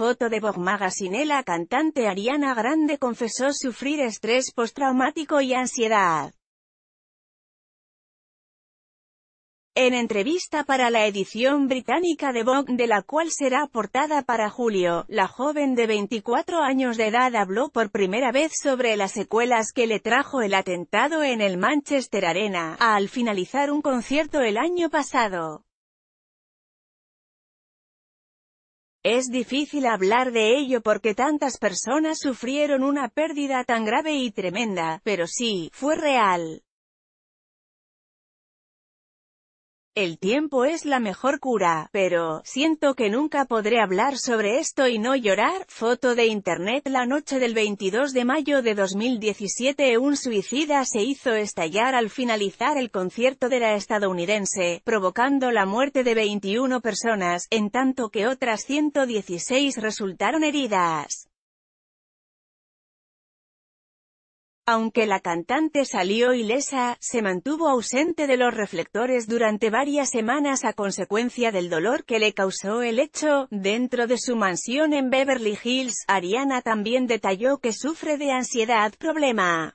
foto de Vogue Magazine la cantante Ariana Grande confesó sufrir estrés postraumático y ansiedad. En entrevista para la edición británica de Vogue, de la cual será portada para julio, la joven de 24 años de edad habló por primera vez sobre las secuelas que le trajo el atentado en el Manchester Arena, al finalizar un concierto el año pasado. Es difícil hablar de ello porque tantas personas sufrieron una pérdida tan grave y tremenda, pero sí, fue real. El tiempo es la mejor cura, pero, siento que nunca podré hablar sobre esto y no llorar. Foto de internet La noche del 22 de mayo de 2017 un suicida se hizo estallar al finalizar el concierto de la estadounidense, provocando la muerte de 21 personas, en tanto que otras 116 resultaron heridas. Aunque la cantante salió ilesa, se mantuvo ausente de los reflectores durante varias semanas a consecuencia del dolor que le causó el hecho. Dentro de su mansión en Beverly Hills, Ariana también detalló que sufre de ansiedad, problema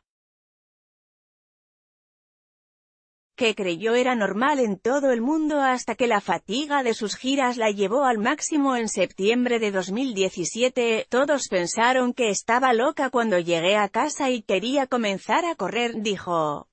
que creyó era normal en todo el mundo hasta que la fatiga de sus giras la llevó al máximo en septiembre de 2017, todos pensaron que estaba loca cuando llegué a casa y quería comenzar a correr, dijo.